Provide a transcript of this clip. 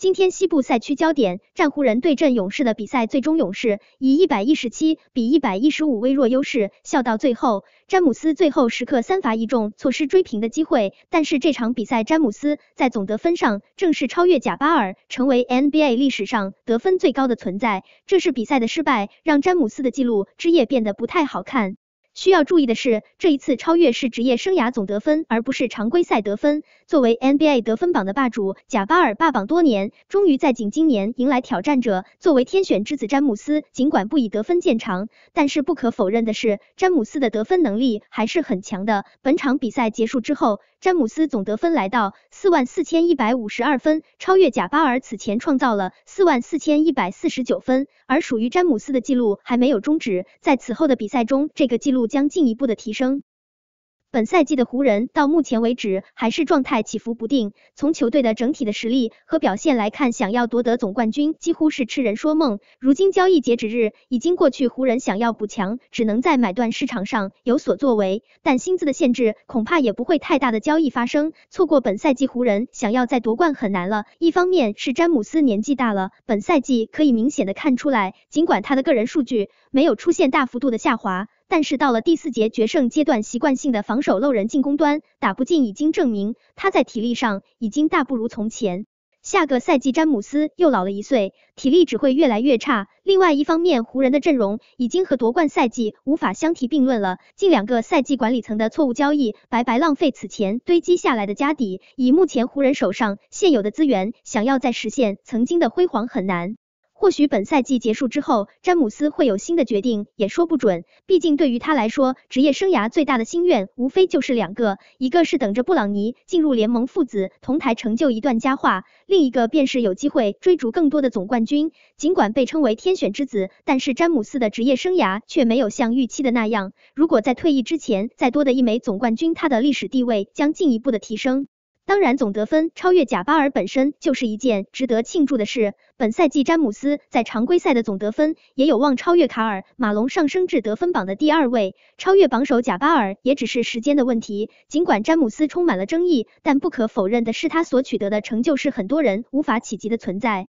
今天西部赛区焦点战，湖人对阵勇士的比赛，最终勇士以一百一十七比一百一十五微弱优势笑到最后。詹姆斯最后时刻三罚一中，错失追平的机会。但是这场比赛，詹姆斯在总得分上正式超越贾巴尔，成为 NBA 历史上得分最高的存在。这是比赛的失败，让詹姆斯的记录之夜变得不太好看。需要注意的是，这一次超越是职业生涯总得分，而不是常规赛得分。作为 NBA 得分榜的霸主，贾巴尔霸榜多年，终于在仅今年迎来挑战者。作为天选之子詹姆斯，尽管不以得分见长，但是不可否认的是，詹姆斯的得分能力还是很强的。本场比赛结束之后，詹姆斯总得分来到四万四千一百五十二分，超越贾巴尔此前创造了四万四千一百四十九分，而属于詹姆斯的记录还没有终止。在此后的比赛中，这个记录。将进一步的提升。本赛季的湖人到目前为止还是状态起伏不定。从球队的整体的实力和表现来看，想要夺得总冠军几乎是痴人说梦。如今交易截止日已经过去，湖人想要补强，只能在买断市场上有所作为，但薪资的限制恐怕也不会太大的交易发生。错过本赛季，湖人想要再夺冠很难了。一方面是詹姆斯年纪大了，本赛季可以明显的看出来，尽管他的个人数据没有出现大幅度的下滑。但是到了第四节决胜阶段，习惯性的防守漏人，进攻端打不进，已经证明他在体力上已经大不如从前。下个赛季詹姆斯又老了一岁，体力只会越来越差。另外一方面，湖人的阵容已经和夺冠赛季无法相提并论了。近两个赛季管理层的错误交易，白白浪费此前堆积下来的家底。以目前湖人手上现有的资源，想要再实现曾经的辉煌很难。或许本赛季结束之后，詹姆斯会有新的决定，也说不准。毕竟对于他来说，职业生涯最大的心愿无非就是两个，一个是等着布朗尼进入联盟父子同台成就一段佳话，另一个便是有机会追逐更多的总冠军。尽管被称为天选之子，但是詹姆斯的职业生涯却没有像预期的那样。如果在退役之前再多的一枚总冠军，他的历史地位将进一步的提升。当然，总得分超越贾巴尔本身就是一件值得庆祝的事。本赛季詹姆斯在常规赛的总得分也有望超越卡尔马龙，上升至得分榜的第二位，超越榜首贾巴尔也只是时间的问题。尽管詹姆斯充满了争议，但不可否认的是，他所取得的成就是很多人无法企及的存在。